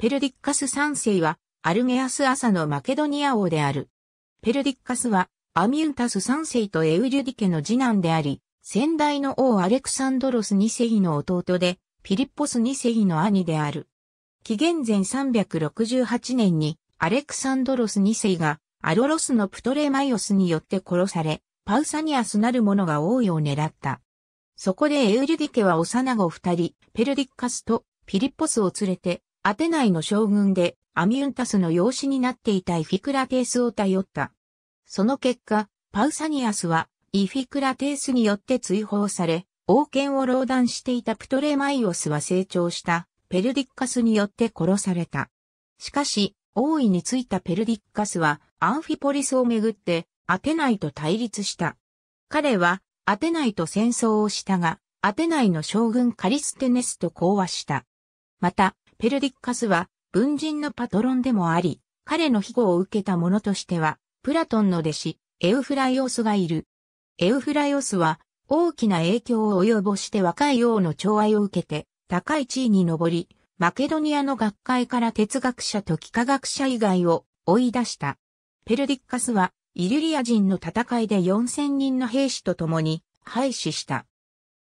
ペルディッカス三世は、アルゲアス朝のマケドニア王である。ペルディッカスは、アミュンタス三世とエウリュディケの次男であり、先代の王アレクサンドロス二世の弟で、ピリッポス二世の兄である。紀元前368年に、アレクサンドロス二世が、アロロスのプトレマイオスによって殺され、パウサニアスなる者が王位を狙った。そこでエウリュディケは幼子二人、ペルディッカスとピリッポスを連れてアテナイの将軍でアミュンタスの養子になっていたイフィクラテースを頼った。その結果、パウサニアスはイフィクラテースによって追放され、王権を壟断していたプトレマイオスは成長したペルディッカスによって殺された。しかし、王位についたペルディッカスはアンフィポリスをめぐってアテナイと対立した。彼はアテナイと戦争をしたが、アテナイの将軍カリステネスと講和した。また、ペルディッカスは文人のパトロンでもあり、彼の庇護を受けた者としては、プラトンの弟子、エウフライオスがいる。エウフライオスは大きな影響を及ぼして若い王の寵愛を受けて高い地位に上り、マケドニアの学会から哲学者と幾何学者以外を追い出した。ペルディッカスはイリュリア人の戦いで4000人の兵士と共に廃止した。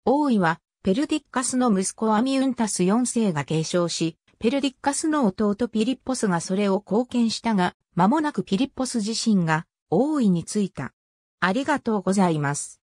王位はペルディッカスの息子アミウンタス4世が継承し、ペルディッカスの弟ピリッポスがそれを貢献したが、間もなくピリッポス自身が王位についた。ありがとうございます。